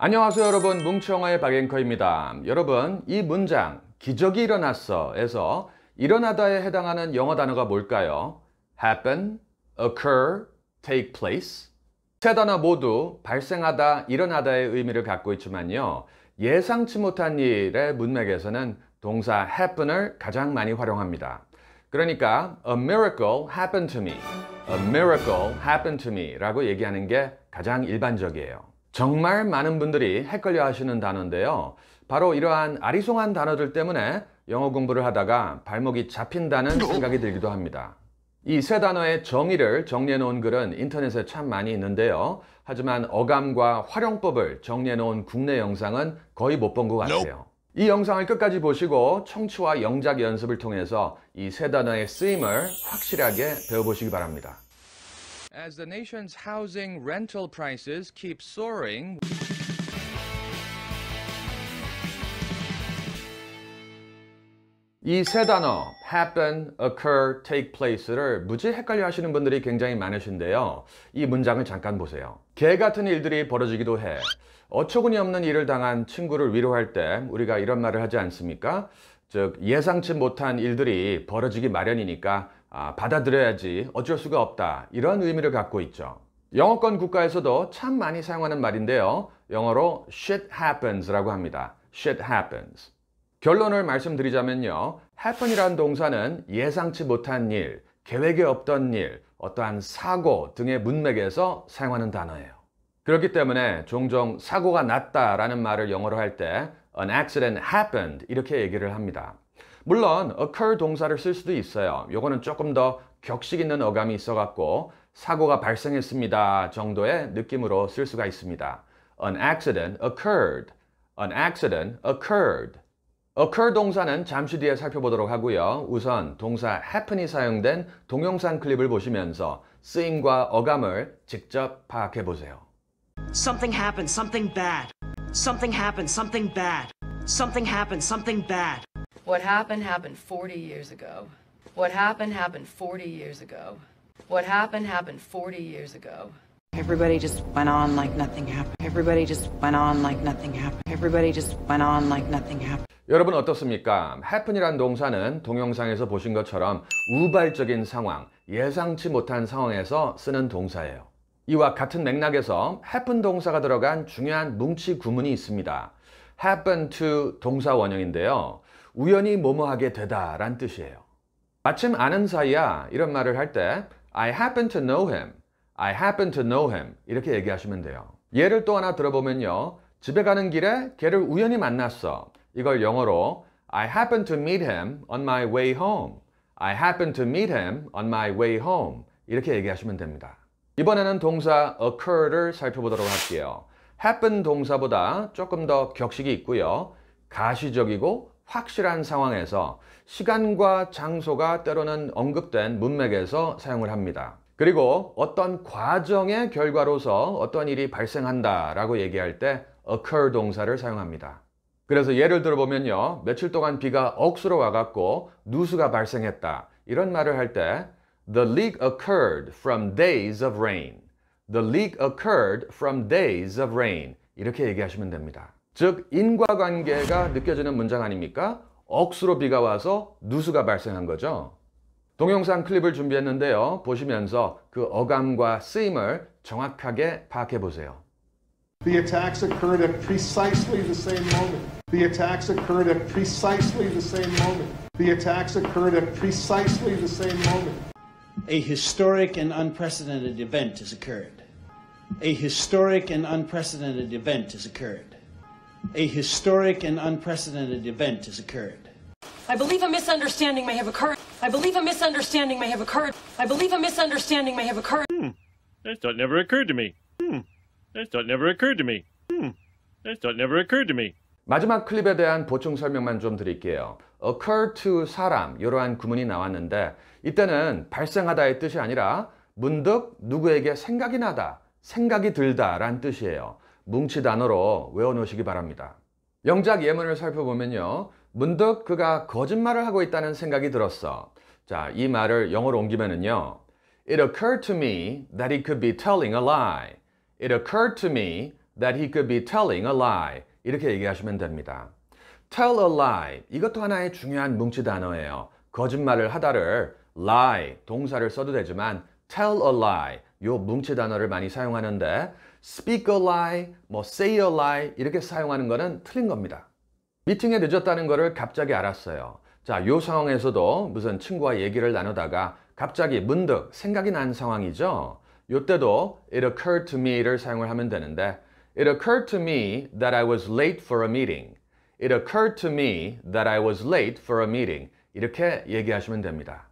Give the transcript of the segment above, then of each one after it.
안녕하세요 여러분 뭉치영화의 박앵커입니다. 여러분 이 문장 기적이 일어났어 에서 일어나다에 해당하는 영어 단어가 뭘까요? happen, occur, take place 세 단어 모두 발생하다, 일어나다의 의미를 갖고 있지만요 예상치 못한 일의 문맥에서는 동사 happen을 가장 많이 활용합니다. 그러니까 a miracle happened to me, a miracle happened to me 라고 얘기하는 게 가장 일반적이에요. 정말 많은 분들이 헷갈려 하시는 단어인데요. 바로 이러한 아리송한 단어들 때문에 영어 공부를 하다가 발목이 잡힌다는 생각이 들기도 합니다. 이 세 단어의 정의를 정리해 놓은 글은 인터넷에 참 많이 있는데요. 하지만 어감과 활용법을 정리해 놓은 국내 영상은 거의 못 본 것 같아요. 이 영상을 끝까지 보시고 청취와 영작 연습을 통해서 이 세 단어의 쓰임을 확실하게 배워보시기 바랍니다. as the nation's housing rental prices keep soaring. 이 세 단어 happen, occur, take place를 무지 헷갈려 하시는 분들이 굉장히 많으신데요. 이 문장을 잠깐 보세요. 개 같은 일들이 벌어지기도 해. 어처구니 없는 일을 당한 친구를 위로할 때 우리가 이런 말을 하지 않습니까? 즉 예상치 못한 일들이 벌어지기 마련이니까 아, 받아들여야지 어쩔 수가 없다 이런 의미를 갖고 있죠. 영어권 국가에서도 참 많이 사용하는 말인데요. 영어로 shit happens라고 합니다. shit happens. 결론을 말씀드리자면요. happen이라는 동사는 예상치 못한 일, 계획에 없던 일, 어떠한 사고 등의 문맥에서 사용하는 단어예요. 그렇기 때문에 종종 사고가 났다라는 말을 영어로 할 때 an accident happened 이렇게 얘기를 합니다. 물론 occur 동사를 쓸 수도 있어요. 요거는 조금 더 격식 있는 어감이 있어갖고 사고가 발생했습니다 정도의 느낌으로 쓸 수가 있습니다. An accident occurred. An accident occurred. occur 동사는 잠시 뒤에 살펴보도록 하고요. 우선 동사 happen이 사용된 동영상 클립을 보시면서 쓰임과 어감을 직접 파악해 보세요. Something happened, something bad. Something happened, something bad. Something happened, something bad. What happened happened 40 years ago. What happened happened 40 years ago. What happened happened 40 years ago. Everybody just went on like nothing happened. Everybody just went on like nothing happened. Everybody just went on like nothing happened. 여러분 어떻습니까? happen이란 동사는 동영상에서 보신 것처럼 우발적인 상황, 예상치 못한 상황에서 쓰는 동사예요. 이와 같은 맥락에서 happen 동사가 들어간 중요한 뭉치 구문이 있습니다. happen to 동사 원형인데요. 우연히 뭐뭐하게 되다란 뜻이에요. 마침 아는 사이야 이런 말을 할 때 I happen to know him, I happen to know him 이렇게 얘기하시면 돼요. 예를 또 하나 들어보면요. 집에 가는 길에 걔를 우연히 만났어. 이걸 영어로 I happen to meet him on my way home. I happen to meet him on my way home. 이렇게 얘기하시면 됩니다. 이번에는 동사 occur를 살펴보도록 할게요. happen 동사보다 조금 더 격식이 있고요. 가시적이고 확실한 상황에서 시간과 장소가 때로는 언급된 문맥에서 사용을 합니다. 그리고 어떤 과정의 결과로서 어떤 일이 발생한다 라고 얘기할 때 occur 동사를 사용합니다. 그래서 예를 들어보면요. 며칠 동안 비가 억수로 와갖고 누수가 발생했다. 이런 말을 할 때 The leak occurred from days of rain. The leak occurred from days of rain. 이렇게 얘기하시면 됩니다. 즉 인과관계가 느껴지는 문장 아닙니까? 억수로 비가 와서 누수가 발생한 거죠. 동영상 클립을 준비했는데요. 보시면서 그 어감과 쓰임을 정확하게 파악해 보세요. The attacks occurred at precisely the same moment. The attacks occurred at precisely the same moment. The attacks occurred at precisely the same moment. A historic and unprecedented event has occurred. A historic and unprecedented event has occurred. a historic and unprecedented event has occurred. I believe a misunderstanding may have occurred. I believe a misunderstanding may have occurred. I believe a misunderstanding may have occurred. Hmm. That thought never occurred to me. Hmm. That thought never occurred to me. Hmm. That thought never occurred to me. 마지막 클립에 대한 보충 설명만 좀 드릴게요. occur to 사람 이러한 구문이 나왔는데 이때는 발생하다의 뜻이 아니라 문득 누구에게 생각이 나다, 생각이 들다 라는 뜻이에요. 뭉치 단어로 외워놓으시기 바랍니다. 영작 예문을 살펴보면요. 문득 그가 거짓말을 하고 있다는 생각이 들었어. 자, 이 말을 영어로 옮기면요 It occurred to me that he could be telling a lie. It occurred to me that he could be telling a lie. 이렇게 얘기하시면 됩니다. tell a lie. 이것도 하나의 중요한 뭉치 단어예요. 거짓말을 하다를 lie 동사를 써도 되지만 tell a lie 요 뭉치 단어를 많이 사용하는데 speak a lie, 뭐 say a lie 이렇게 사용하는 것은 틀린 겁니다. 미팅에 늦었다는 것을 갑자기 알았어요. 자, 요 상황에서도 무슨 친구와 얘기를 나누다가 갑자기 문득 생각이 난 상황이죠. 요때도 it occurred to me를 사용을 하면 되는데 It occurred to me that I was late for a meeting. It occurred to me that I was late for a meeting. 이렇게 얘기하시면 됩니다.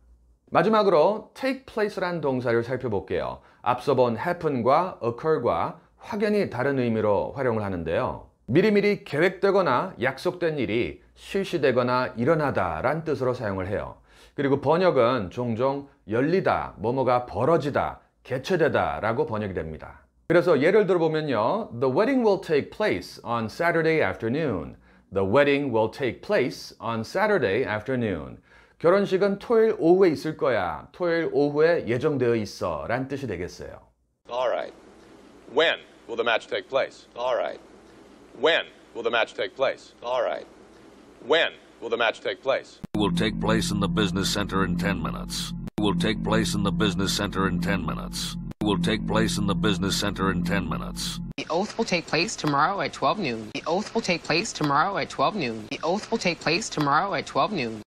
마지막으로 take place란 동사를 살펴볼게요. 앞서 본 happen과 occur과 확연히 다른 의미로 활용을 하는데요. 미리미리 계획되거나 약속된 일이 실시되거나 일어나다 란 뜻으로 사용을 해요. 그리고 번역은 종종 열리다, 뭐뭐가 벌어지다, 개최되다 라고 번역이 됩니다. 그래서 예를 들어보면요. The wedding will take place on Saturday afternoon. The wedding will take place on Saturday afternoon. 결혼식은 토요일 오후에 있을 거야. 토요일 오후에 예정되어 있어. 뜻이 되겠어요. Alright. When will the match take place? Alright. When will the match take place? Alright. When will the match take place? It will take place in the business center in 10 minutes. It will take place in the business center in 10 minutes. It will take place in the business center in 10 minutes. The oath will take place tomorrow at 12 noon. The oath will take place tomorrow at 12 noon. The oath will take place tomorrow at 12 noon.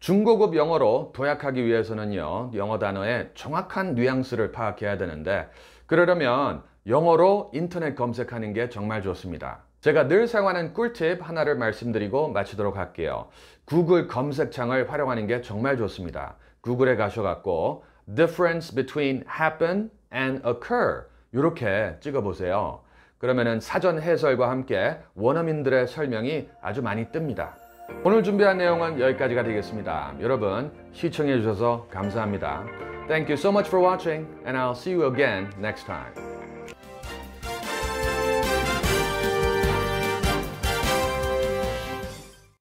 중고급 영어로 도약하기 위해서는요, 영어 단어의 정확한 뉘앙스를 파악해야 되는데, 그러려면 영어로 인터넷 검색하는 게 정말 좋습니다. 제가 늘 사용하는 꿀팁 하나를 말씀드리고 마치도록 할게요. 구글 검색창을 활용하는 게 정말 좋습니다. 구글에 가셔갖고 difference between happen and occur 이렇게 찍어보세요. 그러면은 사전 해설과 함께 원어민들의 설명이 아주 많이 뜹니다. 오늘 준비한 내용은 여기까지가 되겠습니다. 여러분 시청해 주셔서 감사합니다. Thank you so much for watching and I'll see you again next time.